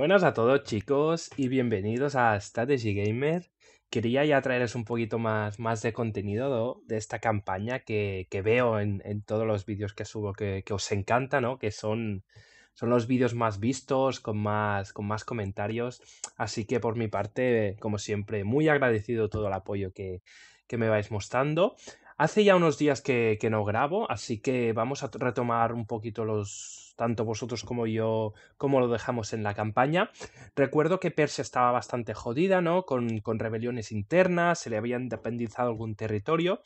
Buenas a todos chicos y bienvenidos a Strategy Gamer. Quería ya traeros un poquito más, más de contenido de esta campaña que, que veo en, todos los vídeos que subo que, que, os encanta, Que son, son los vídeos más vistos, con más, con más comentarios. Así que por mi parte, como siempre, muy agradecido todo el apoyo que, que me vais mostrando Hace ya unos días que, no grabo, así que vamos a retomar un poquito los, tanto vosotros como yo, cómo lo dejamos en la campaña. Recuerdo que Persia estaba bastante jodida, ¿no? Con, rebeliones internas, se le había independizado algún territorio.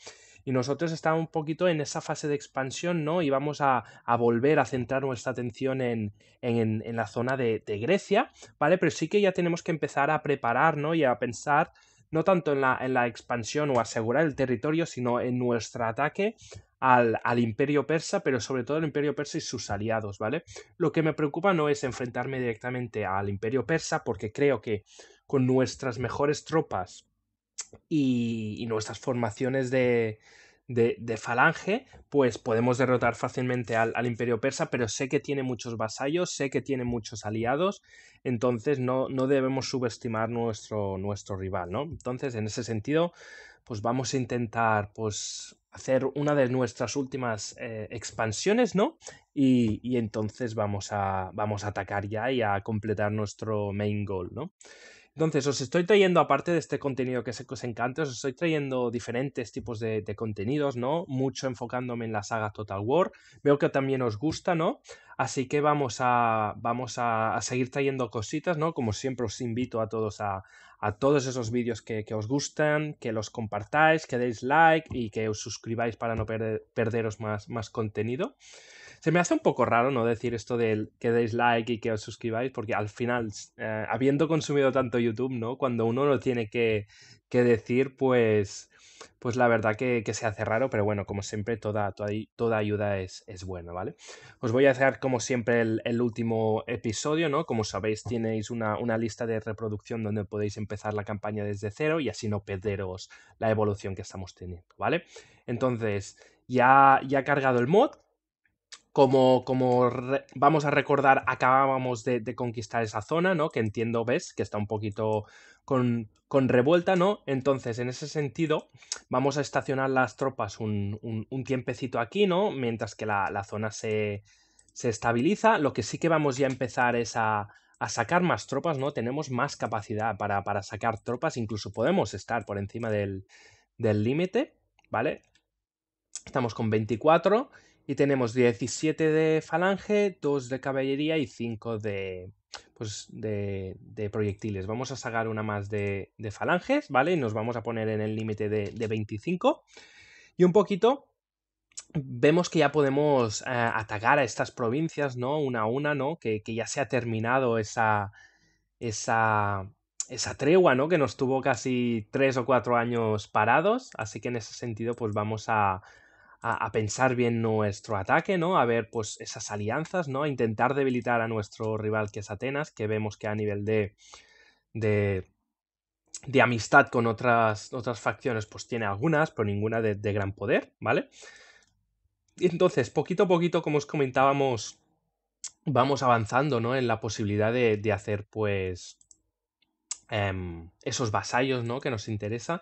Y nosotros estábamos un poquito en esa fase de expansión, ¿no? Y vamos a, volver a centrar nuestra atención en, en, la zona de, de Grecia, ¿vale? Pero sí que ya tenemos que empezar a preparar, ¿no? Y a pensar no tanto en la, en la expansión o asegurar el territorio, sino en nuestro ataque al, imperio persa, pero sobre todo al imperio persa y sus aliados, ¿vale? Lo que me preocupa no es enfrentarme directamente al imperio persa, porque creo que con nuestras mejores tropas y nuestras formaciones de, de, Falange, pues podemos derrotar fácilmente al, imperio persa, pero sé que tiene muchos vasallos, sé que tiene muchos aliados, entonces no, no debemos subestimar nuestro, nuestro rival, ¿no? Entonces, en ese sentido, pues vamos a intentar, pues hacer una de nuestras últimas eh, expansiones, ¿no? Y, entonces vamos a, vamos a atacar ya y a completar nuestro main goal, ¿no? Entonces, os estoy trayendo, aparte de este contenido que, sé que os encanta, os estoy trayendo diferentes tipos de, contenidos, ¿no? Mucho enfocándome en la saga Total War. Veo que también os gusta, ¿no? Así que vamos a, vamos seguir trayendo cositas, ¿no? Como siempre os invito a todos a, todos esos vídeos que, os gustan, que los compartáis, que deis like y que os suscribáis para no perderos más, más contenido se me hace un poco raro no decir esto del que deis like y que os suscribáis, porque al final, eh, habiendo consumido tanto YouTube, ¿no? Cuando uno lo tiene que, decir, pues, pues la verdad que, se hace raro, pero bueno, como siempre, toda, toda, ayuda es, buena, ¿vale? Os voy a hacer, como siempre, el, último episodio, ¿no? Como sabéis, tenéis una, lista de reproducción donde podéis empezar la campaña desde cero y así no perderos la evolución que estamos teniendo, ¿vale? Entonces, ya, ya he cargado el mod, como, vamos a recordar, acabábamos de, conquistar esa zona, ¿no? Que entiendo, ves, que está un poquito con, revuelta, ¿no? Entonces, en ese sentido, vamos a estacionar las tropas un, tiempecito aquí, ¿no? Mientras que la, zona se, estabiliza. Lo que sí que vamos ya a empezar es a, sacar más tropas, ¿no? Tenemos más capacidad para, sacar tropas, incluso podemos estar por encima del límite, ¿vale? Estamos con 24 y tenemos 17 de falange, 2 de caballería y 5 de, pues, de, proyectiles. Vamos a sacar una más de, falanges, ¿vale? Y nos vamos a poner en el límite de, 25. Y un poquito vemos que ya podemos eh, atacar a estas provincias, ¿no? Una a una, ¿no? Que, que, ya se ha terminado esa, esa, esa tregua, ¿no? Que nos tuvo casi 3 o 4 años parados. Así que en ese sentido, pues vamos a, a, pensar bien nuestro ataque, ¿no? A ver, pues, esas alianzas, ¿no? A intentar debilitar a nuestro rival que es Atenas, que vemos que a nivel de, de de amistad con otras, otras facciones, pues tiene algunas, pero ninguna de, gran poder, ¿vale? Entonces, poquito a poquito, como os comentábamos, vamos avanzando, ¿no? En la posibilidad de, hacer, pues, em, esos vasallos, ¿no? Que nos interesa.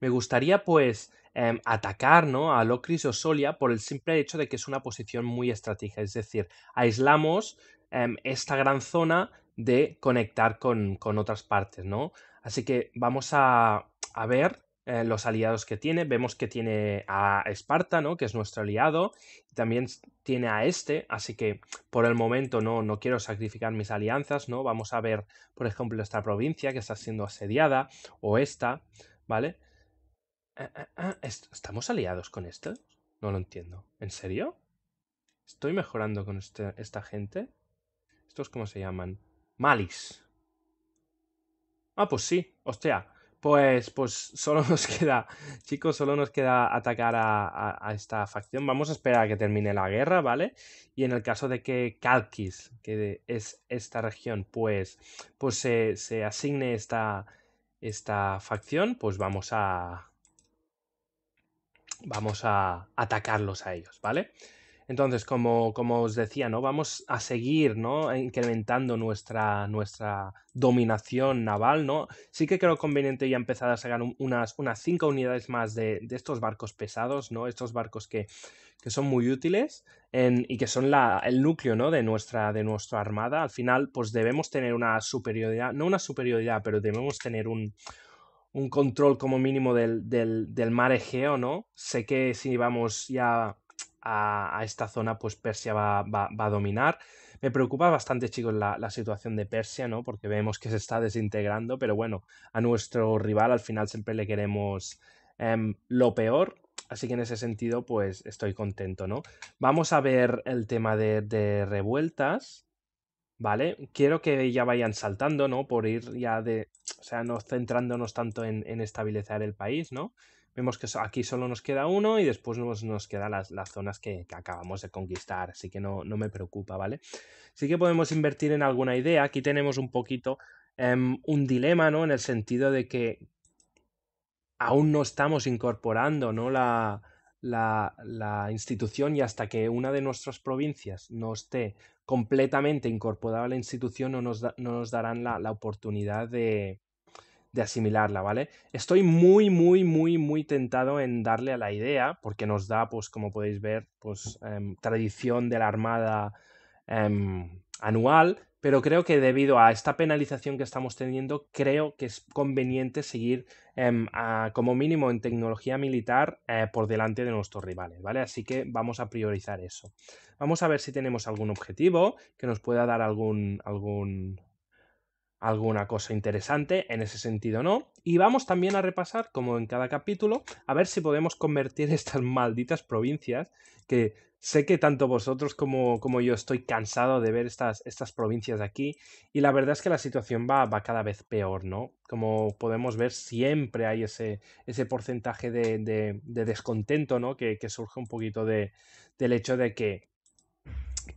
Me gustaría, pues, Em, atacar ¿no? a Locris o Solia por el simple hecho de que es una posición muy estratégica. Es decir, aislamos em, esta gran zona de conectar con, otras partes, ¿no? Así que vamos a, a ver eh, los aliados que tiene. Vemos que tiene a Esparta, ¿no? Que es nuestro aliado. También tiene a este, así que por el momento no, no quiero sacrificar mis alianzas, ¿no? Vamos a ver, por ejemplo, esta provincia que está siendo asediada o esta, ¿vale? Ah, ah, ah, ¿Estamos aliados con estos? No lo entiendo. ¿En serio? ¿Estoy mejorando con este, esta gente? ¿Estos cómo se llaman? Malis. Ah, pues sí. Hostia. Pues, pues solo nos queda, chicos, solo nos queda atacar a, esta facción. Vamos a esperar a que termine la guerra, ¿vale? Y en el caso de que Calquis, que es esta región, pues, pues se, se asigne esta, esta facción, pues vamos a, vamos a atacarlos a ellos, ¿vale? Entonces, como, os decía, ¿no? Vamos a seguir, ¿no? Incrementando nuestra, nuestra dominación naval, ¿no? Sí que creo conveniente ya empezar a sacar unas, unas cinco unidades más de, estos barcos pesados, ¿no? Estos barcos que, son muy útiles y que son la, el núcleo, ¿no? De nuestra, de nuestra armada. Al final, pues debemos tener una superioridad, no una superioridad, pero debemos tener un, un control como mínimo del, mar Egeo, ¿no? Sé que si vamos ya a, esta zona, pues Persia va, a dominar. Me preocupa bastante, chicos, la, situación de Persia, ¿no? Porque vemos que se está desintegrando, pero bueno, a nuestro rival al final siempre le queremos em, lo peor. Así que en ese sentido, pues estoy contento, ¿no? Vamos a ver el tema de, de revueltas. ¿vale? Quiero que ya vayan saltando, ¿no? Por ir ya de, o sea, no centrándonos tanto en, estabilizar el país, ¿no? Vemos que aquí solo nos queda uno y después nos, nos quedan las, las zonas que, acabamos de conquistar, así que no, no, me preocupa, ¿vale? Sí que podemos invertir en alguna idea, aquí tenemos un poquito em, un dilema, ¿no? En el sentido de que aún no estamos incorporando, ¿no? La, la, la, institución y hasta que una de nuestras provincias no esté completamente incorporada a la institución no nos, nos darán la, oportunidad de, asimilarla, ¿vale? Estoy muy, muy, muy, muy tentado en darle a la idea, porque nos da, pues como podéis ver, pues em, tradición de la Armada em, anual, pero creo que debido a esta penalización que estamos teniendo, creo que es conveniente seguir em, como mínimo en tecnología militar eh, por delante de nuestros rivales, ¿vale? Así que vamos a priorizar eso. Vamos a ver si tenemos algún objetivo que nos pueda dar algún, algún, alguna cosa interesante, en ese sentido no. Y vamos también a repasar, como en cada capítulo, a ver si podemos convertir estas malditas provincias que Sé que tanto vosotros como, yo estoy cansado de ver estas, estas provincias de aquí y la verdad es que la situación va, cada vez peor, ¿no? Como podemos ver, siempre hay ese, porcentaje de, descontento, ¿no? Que, surge un poquito del hecho de que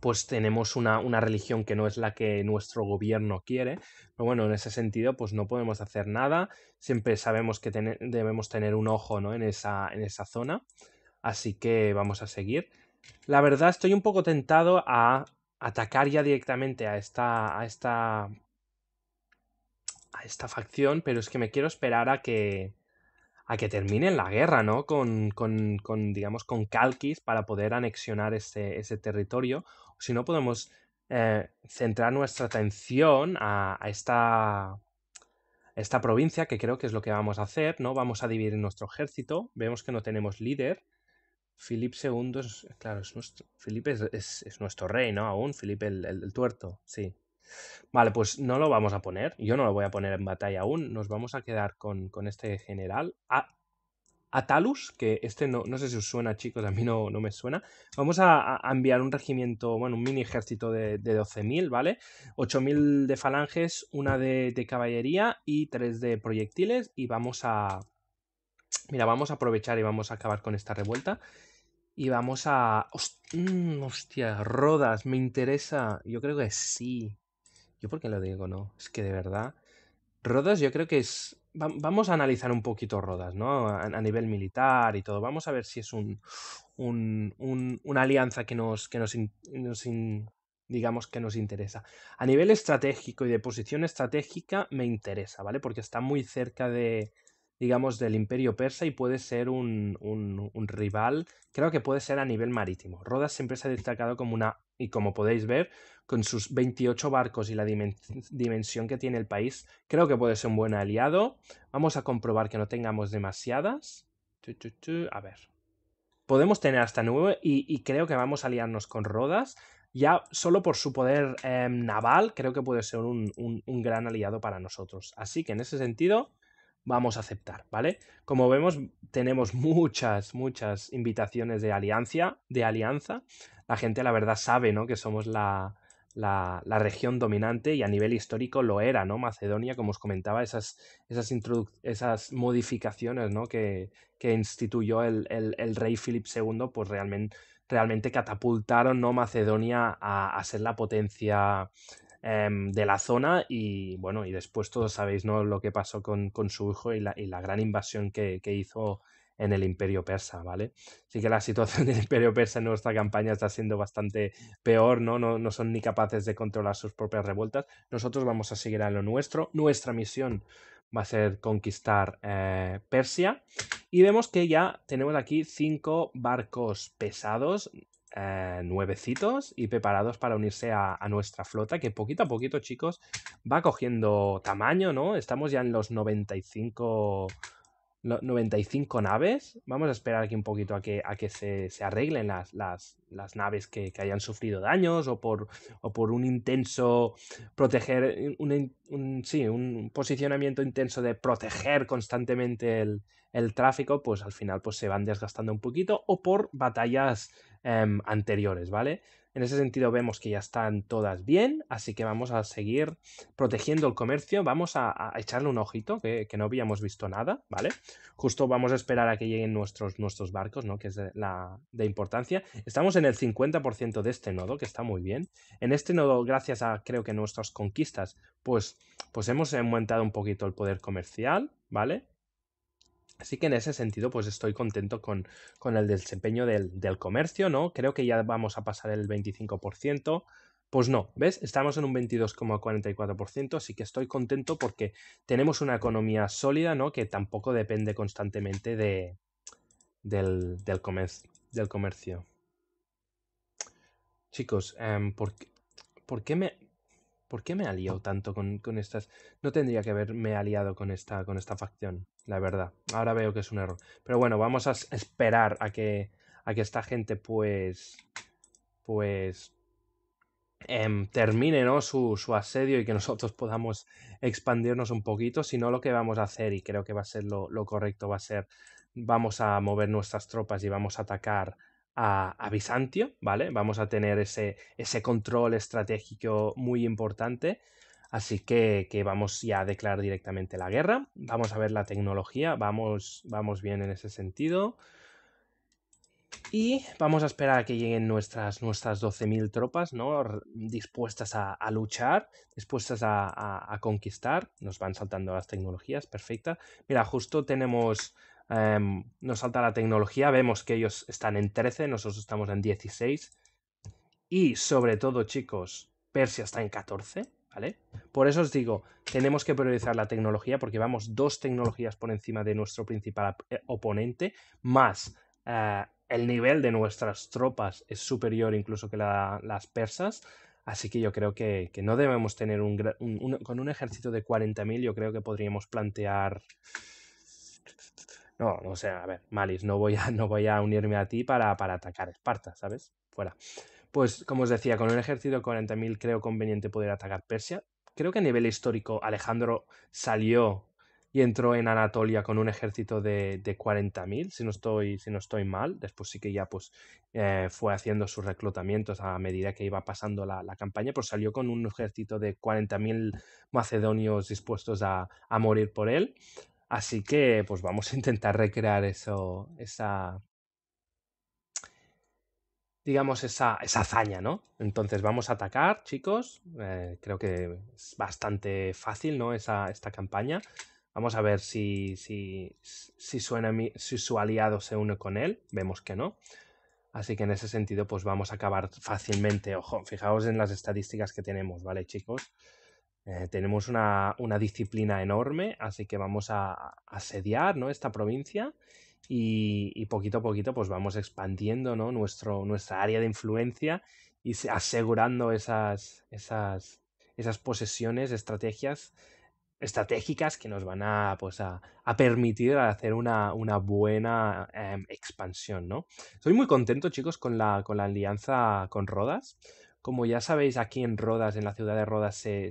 pues tenemos una, religión que no es la que nuestro gobierno quiere. Pero bueno, en ese sentido, pues no podemos hacer nada. Siempre sabemos que debemos tener un ojo ¿no? esa, en esa zona. Así que vamos a seguir. La verdad, estoy un poco tentado a atacar ya directamente a esta. a esta. a esta facción, pero es que me quiero esperar a que. a que terminen la guerra, ¿no? Con. con, digamos, con Calquis para poder anexionar ese, territorio. Si no, podemos eh, centrar nuestra atención a, a esta esta provincia, que creo que es lo que vamos a hacer, ¿no? Vamos a dividir nuestro ejército, vemos que no tenemos líder, Felipe II, claro, es nuestro, es, nuestro rey, ¿no? Aún, Felipe el, tuerto, sí. Vale, pues no lo vamos a poner, yo no lo voy a poner en batalla aún, nos vamos a quedar con, este general. A, Atalus, que este no, no sé si os suena, chicos, a mí no, no me suena. Vamos a, enviar un regimiento, bueno, un mini ejército de, de 12.000, ¿vale? 8.000 de falanges, una de, de caballería y tres de proyectiles. Y vamos a. Mira, vamos a aprovechar y vamos a acabar con esta revuelta. Y vamos a... Mm, hostia, Rodas, me interesa. Yo creo que sí. Yo qué lo digo, ¿no? Es que de verdad... Rodas yo creo que es... Vamos a analizar un poquito Rodas, ¿no? A nivel militar y todo. Vamos a ver si es un, un, una alianza que nos, que nos, digamos que nos interesa. A nivel estratégico y de posición estratégica me interesa, ¿vale? Porque está muy cerca de, digamos, del imperio persa y puede ser un, rival, creo que puede ser a nivel marítimo. Rodas siempre se ha destacado como una, y como podéis ver, con sus 28 barcos y la dimensión que tiene el país, creo que puede ser un buen aliado. Vamos a comprobar que no tengamos demasiadas. A ver. Podemos tener hasta nueve y, creo que vamos a aliarnos con Rodas. Ya solo por su poder em, naval, creo que puede ser un gran aliado para nosotros. Así que en ese sentido, vamos a aceptar, ¿vale? Como vemos, tenemos muchas, muchas invitaciones de alianza, de alianza. La gente, la verdad, sabe, ¿no? Que somos la, la, región dominante y a nivel histórico lo era, ¿no? Macedonia, como os comentaba, esas, esas, esas modificaciones, ¿no? Que, instituyó el, el, rey Philip II, pues realmente, realmente catapultaron, ¿no? Macedonia a, a ser la potencia Em, de la zona y bueno, y después todos sabéis ¿no? lo que pasó con, su hijo y la, gran invasión que, hizo en el imperio persa, ¿vale? Así que la situación del imperio persa en nuestra campaña está siendo bastante peor, ¿no? No, no son ni capaces de controlar sus propias revueltas. Nosotros vamos a seguir a lo nuestro. Nuestra misión va a ser conquistar eh, Persia. Y vemos que ya tenemos aquí cinco barcos pesados eh, nuevecitos y preparados para unirse a, a, nuestra flota, que poquito a poquito, chicos, va cogiendo tamaño, ¿no? Estamos ya en los 95 95 naves. Vamos a esperar aquí un poquito a que, a que se, arreglen las, naves que, hayan sufrido daños o por, o por un intenso proteger, un, sí, un posicionamiento intenso de proteger constantemente el, tráfico, pues al final pues, se van desgastando un poquito o por batallas em, anteriores, ¿vale? En ese sentido vemos que ya están todas bien, así que vamos a seguir protegiendo el comercio, vamos a, echarle un ojito, que, no habíamos visto nada, ¿vale? Justo vamos a esperar a que lleguen nuestros, nuestros barcos, ¿no? Que es la, de importancia. Estamos en el 50% de este nodo, que está muy bien. En este nodo, gracias a creo que nuestras conquistas, pues, pues hemos aumentado un poquito el poder comercial, ¿vale? Así que en ese sentido, pues estoy contento con, el desempeño del, comercio, ¿no? Creo que ya vamos a pasar el 25%. Pues no, ¿ves? Estamos en un 22,44%, así que estoy contento porque tenemos una economía sólida, ¿no? Que tampoco depende constantemente de, del, comercio, del comercio. Chicos, em, ¿por, qué me, ¿Por qué me ha oh. tanto con, estas? No tendría que haberme aliado con esta, con esta facción, la verdad. Ahora veo que es un error. Pero bueno, vamos a esperar a que, a que esta gente, pues. Pues. Em, termine su, asedio y que nosotros podamos expandirnos un poquito. Si no, lo que vamos a hacer, y creo que va a ser lo, lo correcto, va a ser. Vamos a mover nuestras tropas y vamos a atacar a, Bizantio, ¿vale? Vamos a tener ese, ese control estratégico muy importante. Así que, vamos ya a declarar directamente la guerra. Vamos a ver la tecnología. Vamos, vamos bien en ese sentido. Y vamos a esperar a que lleguen nuestras, nuestras 12.000 tropas, ¿no? Dispuestas a, luchar, dispuestas a, a, conquistar. Nos van saltando las tecnologías, perfecta. Mira, justo tenemos Em, nos salta la tecnología, vemos que ellos están en 13, nosotros estamos en 16. Y sobre todo, chicos, Persia está en 14, ¿vale? Por eso os digo, tenemos que priorizar la tecnología porque vamos dos tecnologías por encima de nuestro principal eh, oponente, más eh, el nivel de nuestras tropas es superior incluso que las persas. Así que yo creo que, no debemos tener un, Con un ejército de 40.000, yo creo que podríamos plantear no, no sé. a ver, Malis, no voy a, no voy a unirme a ti para, atacar Esparta, ¿sabes? Fuera. Pues, como os decía, con un ejército de 40.000 creo conveniente poder atacar Persia. Creo que a nivel histórico Alejandro salió y entró en Anatolia con un ejército de, de 40.000, si, no estoy, si no estoy mal. Después sí que ya pues, eh, fue haciendo sus reclutamientos a medida que iba pasando la, campaña, Pues salió con un ejército de 40.000 macedonios dispuestos a, a morir por él. Así que pues vamos a intentar recrear eso, esa, digamos, esa, hazaña, ¿no? Entonces vamos a atacar, chicos. Eh, creo que es bastante fácil, ¿no? esta campaña. Vamos a ver si, si, si, si su aliado se une con él. Vemos que no. Así que en ese sentido, pues vamos a acabar fácilmente. Ojo, fijaos en las estadísticas que tenemos, ¿vale, chicos? Eh, tenemos una, disciplina enorme, así que vamos a asediar esta provincia y, poquito a poquito pues vamos expandiendo nuestra área de influencia y asegurando esas, esas, posesiones, estrategias estratégicas que nos van a, pues, a, permitir hacer una, buena em, expansión, ¿no? Estoy muy contento, chicos, con la, con la alianza con Rodas, como ya sabéis, aquí en Rodas, en la ciudad de Rodas, se,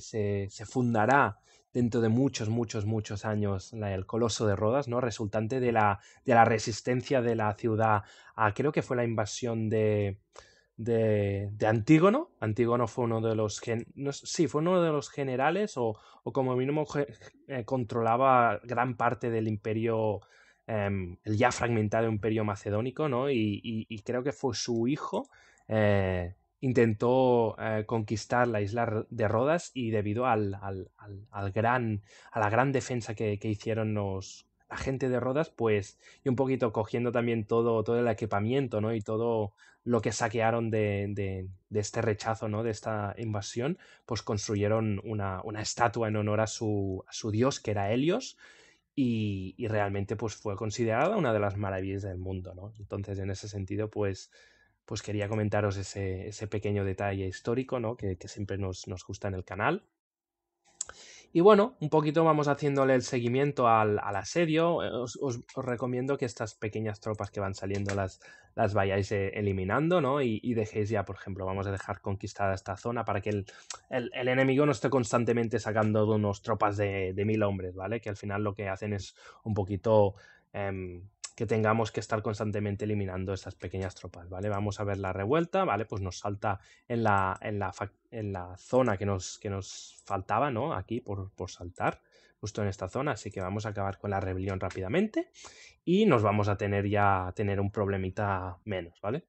fundará dentro de muchos, muchos, muchos años el coloso de Rodas, ¿no? Resultante de la, de la resistencia de la ciudad a, creo que fue la invasión de, de, Antígono. Antígono fue uno de los, sí, fue uno de los generales o, como mínimo eh, controlaba gran parte del imperio, em, el ya fragmentado imperio macedónico, ¿no? Y, creo que fue su hijo. Eh, intentó eh, conquistar la isla de Rodas y debido al, al, gran, a la gran defensa que, hicieron los, la gente de Rodas, pues, y un poquito cogiendo también todo, todo el equipamiento, ¿no? Y todo lo que saquearon de, este rechazo, ¿no? De esta invasión, pues construyeron una, una estatua en honor a su, su dios, que era Helios, y, y realmente pues fue considerada una de las maravillas del mundo, ¿no? Entonces, en ese sentido, pues pues quería comentaros ese, pequeño detalle histórico, ¿no? Que, siempre nos, gusta en el canal. Y bueno, un poquito vamos haciéndole el seguimiento al, asedio. Eh, os, recomiendo que estas pequeñas tropas que van saliendo las, las vayáis eh, eliminando, ¿no? Y, dejéis ya, por ejemplo, vamos a dejar conquistada esta zona para que el, enemigo no esté constantemente sacando unos tropas de, mil hombres, ¿vale? Que al final lo que hacen es un poquito em, que tengamos que estar constantemente eliminando estas pequeñas tropas, ¿vale? Vamos a ver la revuelta, ¿vale? Pues nos salta en la, en la, zona que nos, que nos faltaba, ¿no? Aquí por, saltar, justo en esta zona, así que vamos a acabar con la rebelión rápidamente y nos vamos a tener ya, tener un problemita menos, ¿vale?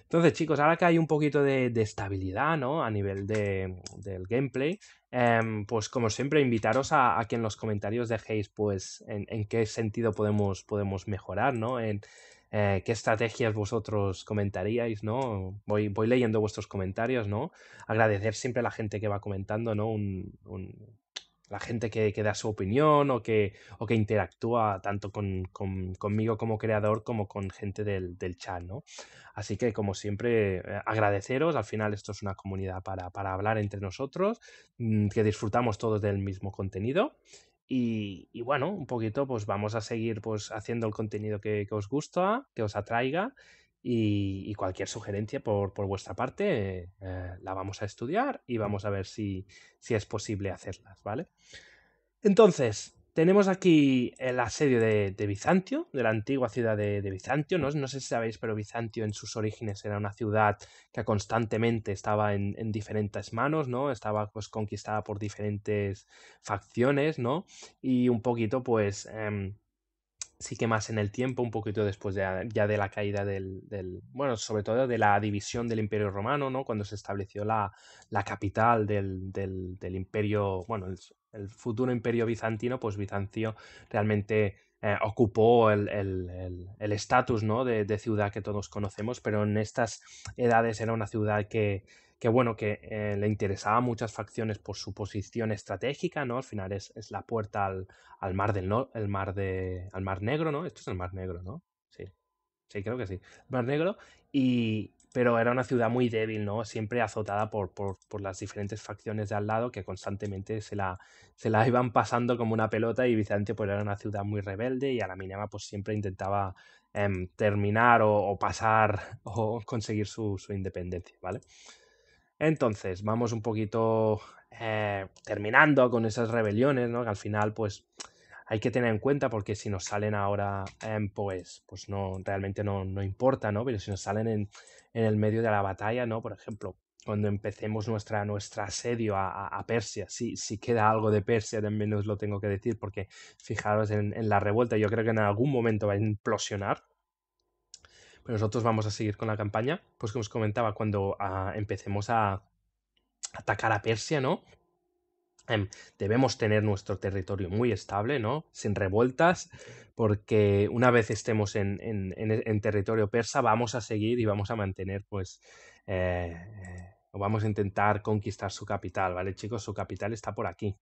Entonces, chicos, ahora que hay un poquito de, estabilidad, ¿no? A nivel de, del gameplay, Em, pues como siempre, invitaros a, que en los comentarios dejéis pues en, qué sentido podemos, podemos mejorar, ¿no? En, eh, qué estrategias vosotros comentaríais, ¿no? Voy, voy leyendo vuestros comentarios, ¿no? Agradecer siempre a la gente que va comentando, ¿no? un, la gente que, da su opinión o que, interactúa tanto conmigo como creador como con gente del, chat, ¿no? Así que, como siempre, eh, agradeceros. Al final, esto es una comunidad para, hablar entre nosotros, mm, que disfrutamos todos del mismo contenido. Y, bueno, un poquito, pues vamos a seguir pues, haciendo el contenido que, que os gusta, que os atraiga. Y, cualquier sugerencia por, vuestra parte eh, la vamos a estudiar y vamos a ver si, es posible hacerlas, ¿vale? Entonces, tenemos aquí el asedio de, Bizantio, de la antigua ciudad de, Bizantio. No, sé si sabéis, pero Bizantio en sus orígenes era una ciudad que constantemente estaba en, diferentes manos, ¿no? Estaba pues, conquistada por diferentes facciones, ¿no? Y un poquito, pues, em, sí que más en el tiempo, un poquito después ya de la caída del, bueno, sobre todo de la división del Imperio Romano, ¿no? Cuando se estableció la, la capital del, Imperio, bueno, el, futuro Imperio bizantino, pues Bizancio realmente eh, ocupó el estatus, el, ¿no? de ciudad que todos conocemos, pero en estas edades era una ciudad que que bueno, que eh, le interesaba a muchas facciones por su posición estratégica, ¿no? Al final es, la puerta al, mar del el mar al mar negro, ¿no? Esto es el mar negro, ¿no? Sí. Sí, creo que sí. Mar negro. Y, pero era una ciudad muy débil, ¿no? Siempre azotada por, las diferentes facciones de al lado que constantemente se la, se la iban pasando como una pelota y Vicente, pues era una ciudad muy rebelde y a la mínima pues siempre intentaba em, terminar o, pasar o conseguir su, su independencia, ¿vale? Entonces, vamos un poquito eh, terminando con esas rebeliones, ¿no? Que al final, pues, hay que tener en cuenta porque si nos salen ahora, en em, pues, pues no, realmente no, importa, ¿no? Pero si nos salen en, el medio de la batalla, ¿no? Por ejemplo, cuando empecemos nuestra, asedio a, Persia, si queda algo de Persia, también os lo tengo que decir porque fijaros en la revuelta, yo creo que en algún momento va a implosionar, nosotros vamos a seguir con la campaña, pues como os comentaba, cuando ah, empecemos a atacar a Persia, ¿no? Em, debemos tener nuestro territorio muy estable, ¿no? Sin revueltas, porque una vez estemos en, territorio persa vamos a seguir y vamos a mantener, pues, eh, eh, vamos a intentar conquistar su capital, ¿vale, chicos? Su capital está por aquí.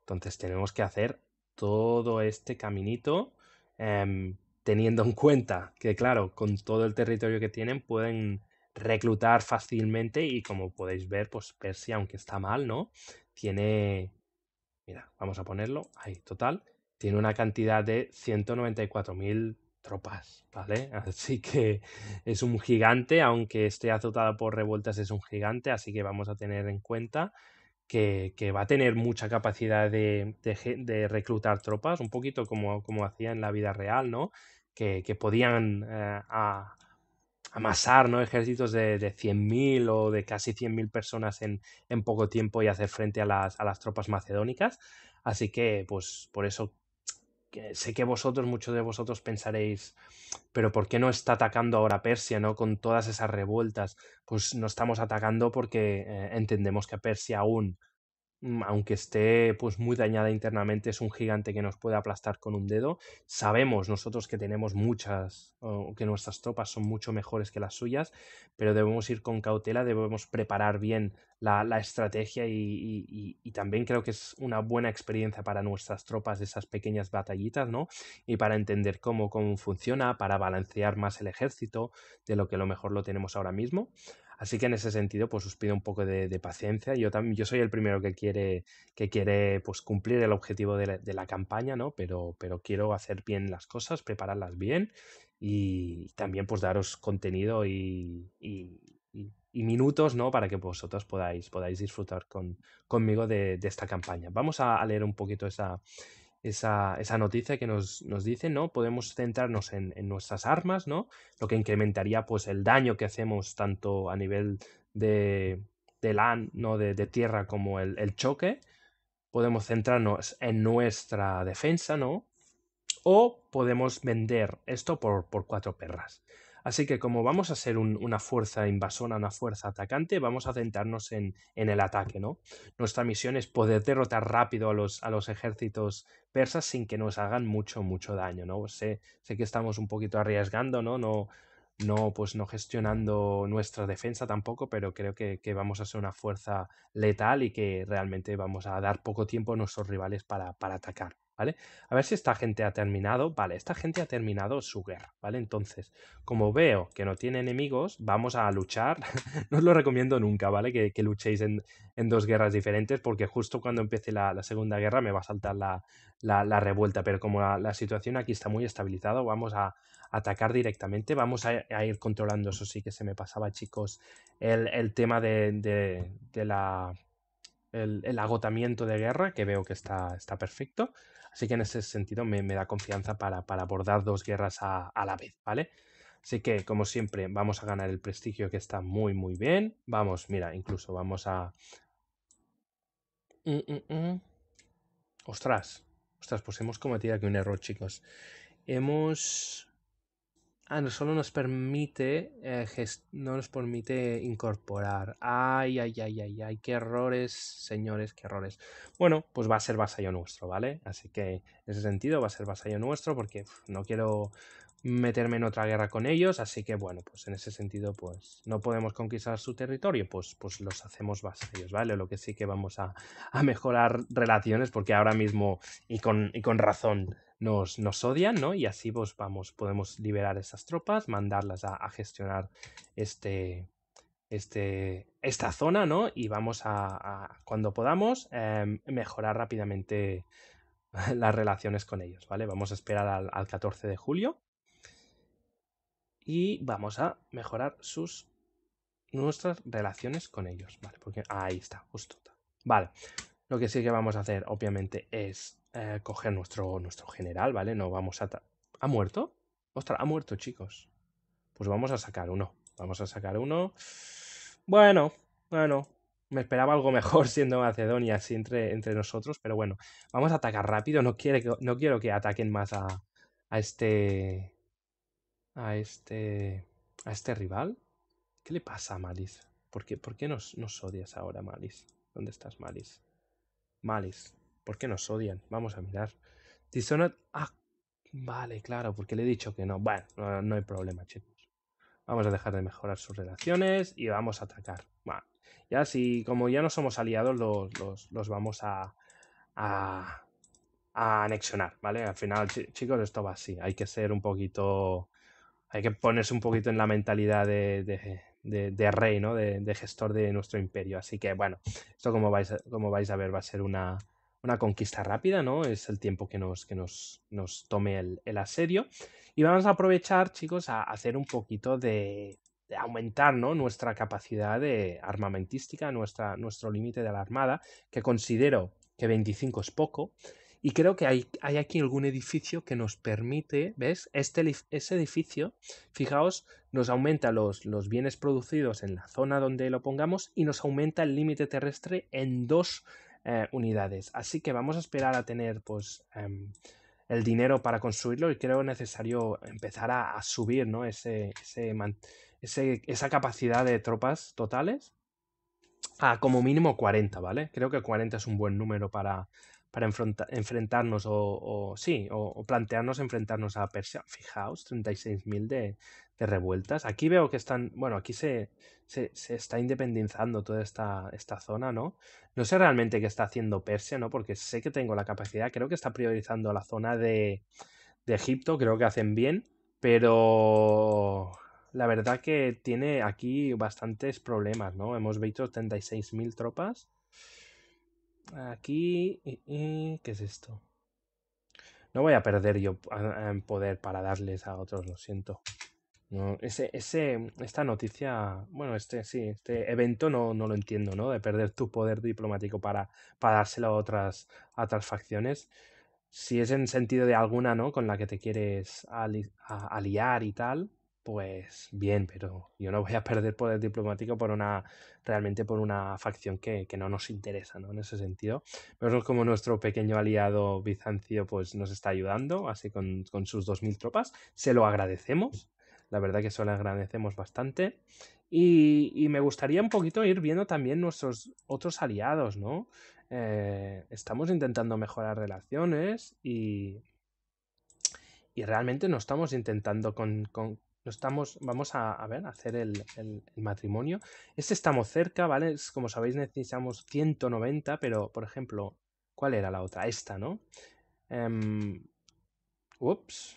Entonces tenemos que hacer todo este caminito. Em, teniendo en cuenta que, claro, con todo el territorio que tienen pueden reclutar fácilmente y como podéis ver, pues Persia, aunque está mal, ¿no? Tiene... Mira, vamos a ponerlo ahí, total. Tiene una cantidad de 194.000 tropas, ¿vale? Así que es un gigante, aunque esté azotado por revueltas, es un gigante, así que vamos a tener en cuenta que, va a tener mucha capacidad de, reclutar tropas, un poquito como, como, hacía en la vida real, ¿no? Que, podían eh, amasar ¿no? ejércitos de, de 100.000 o de casi 100.000 personas en, en, poco tiempo y hacer frente a las, a las, tropas macedónicas. Así que, pues, por eso sé que vosotros, muchos de vosotros pensaréis, pero ¿por qué no está atacando ahora Persia, no? Con todas esas revueltas. Pues no estamos atacando porque eh, entendemos que Persia aún Mm, aunque esté pues muy dañada internamente, es un gigante que nos puede aplastar con un dedo. Sabemos nosotros que tenemos muchas, que nuestras tropas son mucho mejores que las suyas, pero debemos ir con cautela, debemos preparar bien la, estrategia y, también creo que es una buena experiencia para nuestras tropas esas pequeñas batallitas, ¿no? Y para entender cómo, cómo funciona, para balancear más el ejército de lo que lo mejor lo tenemos ahora mismo. Así que en ese sentido, pues os pido un poco de, paciencia. Yo también, yo soy el primero que quiere, que quiere pues, cumplir el objetivo de la, campaña, ¿no? Pero, pero quiero hacer bien las cosas, prepararlas bien y también pues daros contenido y, minutos, ¿no? Para que vosotros podáis, podáis disfrutar con, conmigo de, esta campaña. Vamos a leer un poquito esa, esa, noticia que nos, nos dice, ¿no? Podemos centrarnos en, nuestras armas, ¿no? Lo que incrementaría pues el daño que hacemos tanto a nivel de, De, tierra como el, choque. Podemos centrarnos en nuestra defensa, ¿no? O podemos vender esto por, por cuatro perras. Así que como vamos a ser una fuerza invasora, una fuerza atacante, vamos a centrarnos en, el ataque, ¿no? Nuestra misión es poder derrotar rápido a los, ejércitos persas sin que nos hagan mucho, mucho daño, ¿no? Sé, sé que estamos un poquito arriesgando, ¿no? No, no, pues no gestionando nuestra defensa tampoco, pero creo que, vamos a ser una fuerza letal y que realmente vamos a dar poco tiempo a nuestros rivales para, para atacar. A ver si esta gente ha terminado, vale, esta gente ha terminado su guerra, ¿vale? Entonces, como veo que no tiene enemigos, vamos a luchar, no os lo recomiendo nunca, ¿vale? Que, luchéis en, dos guerras diferentes, porque justo cuando empiece la, Segunda Guerra me va a saltar la, revuelta, pero como la, situación aquí está muy estabilizada, vamos a atacar directamente, vamos a, ir controlando, eso sí que se me pasaba, chicos, el, tema de, la... El, agotamiento de guerra, que veo que está, está perfecto. Así que en ese sentido me, da confianza para, abordar dos guerras a, la vez, ¿vale? Así que, como siempre, vamos a ganar el prestigio que está muy, muy bien. Vamos, mira, incluso vamos a... Mm, mm, mm. Ostras, ostras, pues hemos cometido aquí un error, chicos. Hemos a ah, solo nos permite, eh, no nos permite incorporar. Ay, ay, ay, ay, ay, qué errores, señores, qué errores. Bueno, pues va a ser vasallo nuestro, ¿vale? Así que en ese sentido va a ser vasallo nuestro porque no quiero meterme en otra guerra con ellos, así que bueno, pues en ese sentido, pues no podemos conquistar su territorio, pues, pues los hacemos vasallos, ¿vale? Lo que sí que vamos a, mejorar relaciones, porque ahora mismo, y con, y con razón, nos, odian, ¿no? Y así pues vamos, podemos liberar esas tropas, mandarlas a, gestionar este, este, esta zona, ¿no? Y vamos a, cuando podamos, em, mejorar rápidamente las relaciones con ellos, ¿vale? Vamos a esperar al, al 14 de julio y vamos a mejorar sus nuestras relaciones con ellos, ¿vale? Porque ahí está, justo. Vale, lo que sí que vamos a hacer, obviamente, es eh, coger nuestro, nuestro general, ¿vale? No vamos a... ¿Ha muerto? Ostras, ha muerto, chicos. Pues vamos a sacar uno. Vamos a sacar uno. Bueno, bueno. Me esperaba algo mejor siendo Macedonia así entre, entre nosotros, pero bueno. Vamos a atacar rápido. No, quiere no quiero que ataquen más a, a este... A este... A este rival. ¿Qué le pasa a Malice? ¿Por qué, por qué nos, nos odias ahora, Malice? ¿Dónde estás, Malice? Malice. ¿Por qué nos odian? Vamos a mirar. Dishonored. Ah, vale, claro, porque le he dicho que no. Bueno, no, hay problema, chicos. Vamos a dejar de mejorar sus relaciones y vamos a atacar. Bueno, Ya si, como ya no somos aliados, los, los, vamos a, a, anexionar, ¿vale? Al final, chicos, esto va así. Hay que ser un poquito... Hay que ponerse un poquito en la mentalidad de, de rey, ¿no? De, gestor de nuestro imperio. Así que bueno, esto vais, como vais a ver va a ser una, una conquista rápida, ¿no? Es el tiempo que nos, que nos, nos tome el, asedio. Y vamos a aprovechar, chicos, a hacer un poquito de, de aumentar ¿no? nuestra capacidad de armamentística, nuestra, nuestro límite de la armada, que considero que 25 es poco. Y creo que hay, aquí algún edificio que nos permite, ¿ves? Este, ese edificio, fijaos, nos aumenta los, los bienes producidos en la zona donde lo pongamos y nos aumenta el límite terrestre en dos eh, unidades. Así que vamos a esperar a tener pues em, el dinero para construirlo y creo necesario empezar a, subir ¿no? Ese, ese, esa capacidad de tropas totales a como mínimo 40, ¿vale? Creo que 40 es un buen número para, para enfrentarnos o, sí, o, plantearnos enfrentarnos a Persia. Fijaos, 36.000 de, revueltas. Aquí veo que están, bueno, aquí se, se, está independizando toda esta, esta, zona, ¿no? No sé realmente qué está haciendo Persia, ¿no? Porque sé que tengo la capacidad, creo que está priorizando la zona de, de Egipto, creo que hacen bien, pero la verdad que tiene aquí bastantes problemas, ¿no? Hemos visto 36.000 tropas Aquí, eh, eh, ¿qué es esto? No voy a perder yo en poder para darles a otros, lo siento. No, ese, ese, esta noticia, bueno, este sí, este evento no, no lo entiendo, ¿no? De perder tu poder diplomático para, para dárselo a otras, a otras facciones. Si es en sentido de alguna, ¿no? Con la que te quieres aliar y tal, pues bien, pero yo no voy a perder poder diplomático por una, realmente por una facción que, no nos interesa, ¿no? En ese sentido, vemos como nuestro pequeño aliado Bizancio, pues nos está ayudando, así con, con sus 2.000 tropas, se lo agradecemos, la verdad que se lo agradecemos bastante, y, me gustaría un poquito ir viendo también nuestros otros aliados, ¿no? Eh, estamos intentando mejorar relaciones y, y realmente no estamos intentando con lo estamos, vamos a, ver, hacer el, matrimonio. Este estamos cerca, ¿vale? como sabéis, necesitamos 190, pero, por ejemplo, ¿cuál era la otra? Esta, ¿no? Em, ups.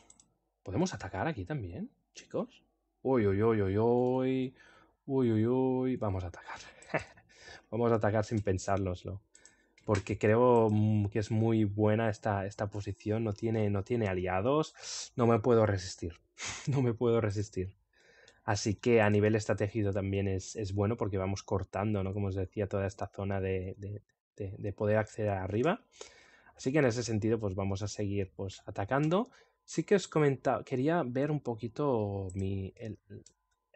¿Podemos atacar aquí también, chicos? Uy, uy, uy, uy, uy. Uy, uy, uy. Vamos a atacar. vamos a atacar sin pensárnoslo porque creo mm, que es muy buena esta, esta posición, no tiene, no tiene aliados, no me puedo resistir, no me puedo resistir. Así que a nivel estratégico también es, bueno porque vamos cortando, ¿no? Como os decía, toda esta zona de, poder acceder arriba. Así que en ese sentido, pues vamos a seguir pues, atacando. Sí que os comentaba, quería ver un poquito mi, el,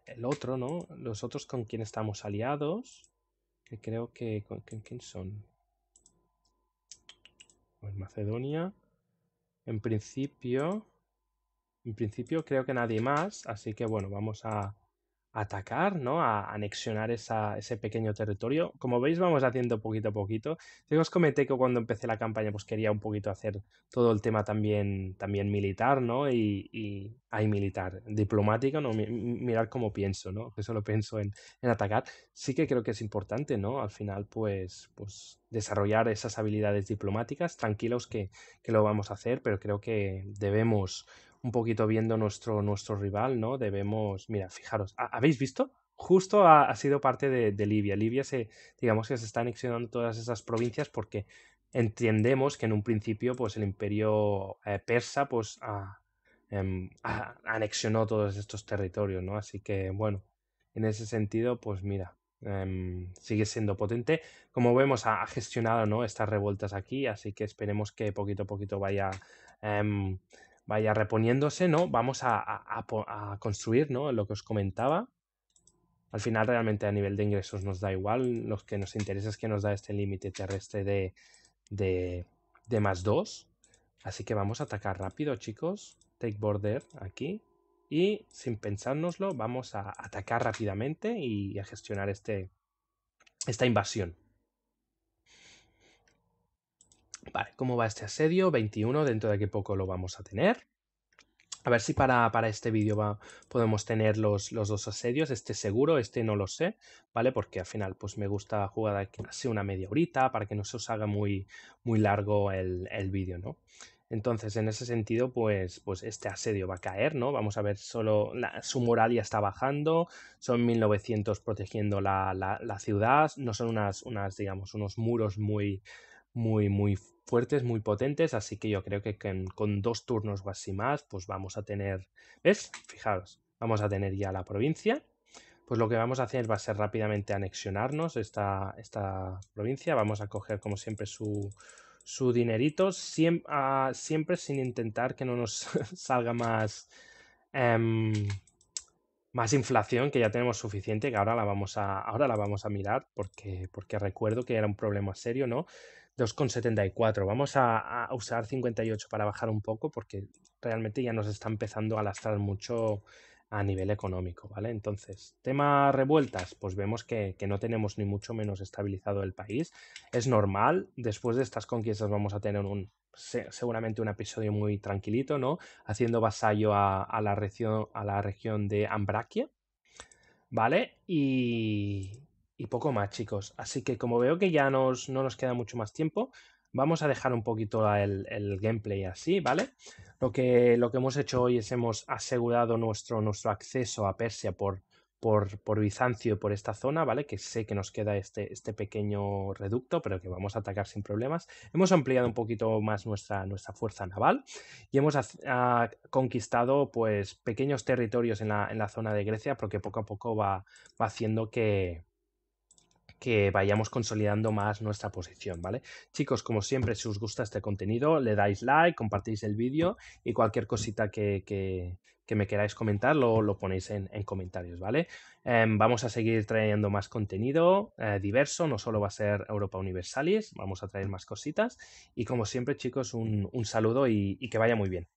el otro, ¿no? Los otros con quien estamos aliados. Que creo que. ¿Con quién son? Macedonia. En principio, en principio creo que nadie más, así que bueno, vamos a atacar, ¿no? A anexionar ese pequeño territorio. Como veis, vamos haciendo poquito a poquito. Yo os comenté que cuando empecé la campaña, pues quería un poquito hacer todo el tema también, también militar, ¿no? Y, hay militar, diplomático, ¿no? Mirar cómo pienso, ¿no? Que solo pienso en, atacar. Sí que creo que es importante, ¿no? Al final, pues, pues desarrollar esas habilidades diplomáticas. Tranquilos que, que lo vamos a hacer, pero creo que debemos un poquito viendo nuestro, nuestro rival, ¿no? Debemos, mira, fijaros, ¿habéis visto? Justo ha, sido parte de, Libia. Libia se, digamos que se está anexionando todas esas provincias porque entendemos que en un principio, pues el imperio eh, persa, pues em, anexionó todos estos territorios, ¿no? Así que, bueno, en ese sentido, pues mira, em, sigue siendo potente. Como vemos, ha, gestionado ¿no? estas revueltas aquí, así que esperemos que poquito a poquito vaya em, vaya reponiéndose, ¿no? Vamos a, construir, ¿no? Lo que os comentaba. Al final realmente a nivel de ingresos nos da igual, lo que nos interesa es que nos da este límite terrestre de, más 2. Así que vamos a atacar rápido, chicos. Take border aquí. Y sin pensárnoslo, vamos a atacar rápidamente y a gestionar este, esta invasión. Vale, ¿cómo va este asedio? 21, dentro de qué poco lo vamos a tener. A ver si para, este vídeo podemos tener los, los, dos asedios. Este seguro, este no lo sé, ¿vale? Porque al final pues me gusta jugar hace una media horita para que no se os haga muy, muy largo el, vídeo, ¿no? Entonces, en ese sentido, pues, pues este asedio va a caer, ¿no? Vamos a ver, solo su moral ya está bajando, son 1900 protegiendo la, ciudad, no son unas, unas, digamos, unos muros muy, muy, muy fuertes, muy potentes, así que yo creo que con, dos turnos o así más, pues vamos a tener, ¿ves? Fijaros, vamos a tener ya la provincia. Pues lo que vamos a hacer va a ser rápidamente anexionarnos esta, esta provincia. Vamos a coger, como siempre, su, su dinerito, ah, siempre, sin intentar que no nos salga más, em, más inflación, que ya tenemos suficiente, que ahora la vamos a, ahora la vamos a mirar, porque, porque recuerdo que era un problema serio, ¿no? 2,74. Vamos a, usar 58 para bajar un poco porque realmente ya nos está empezando a lastrar mucho a nivel económico, ¿vale? Entonces, tema revueltas, pues vemos que, no tenemos ni mucho menos estabilizado el país. Es normal, después de estas conquistas vamos a tener un, seguramente un episodio muy tranquilito, ¿no? Haciendo vasallo a, la, región, a la región de Ambraquia, ¿vale? Y y poco más, chicos. Así que como veo que ya nos, no nos queda mucho más tiempo, vamos a dejar un poquito el, gameplay así, ¿vale? Lo que, lo que, hemos hecho hoy es hemos asegurado nuestro, nuestro acceso a Persia por, por, Bizancio y por esta zona, ¿vale? Que sé que nos queda este, este, pequeño reducto, pero que vamos a atacar sin problemas. Hemos ampliado un poquito más nuestra, nuestra fuerza naval y hemos conquistado pues pequeños territorios en la, zona de Grecia, porque poco a poco va haciendo que, que vayamos consolidando más nuestra posición, ¿vale? Chicos, como siempre, si os gusta este contenido, le dais like, compartís el vídeo y cualquier cosita que, me queráis comentar, lo, ponéis en, comentarios, ¿vale? Em, vamos a seguir trayendo más contenido eh, diverso, no solo va a ser Europa Universalis, vamos a traer más cositas y como siempre, chicos, un, saludo y que vaya muy bien.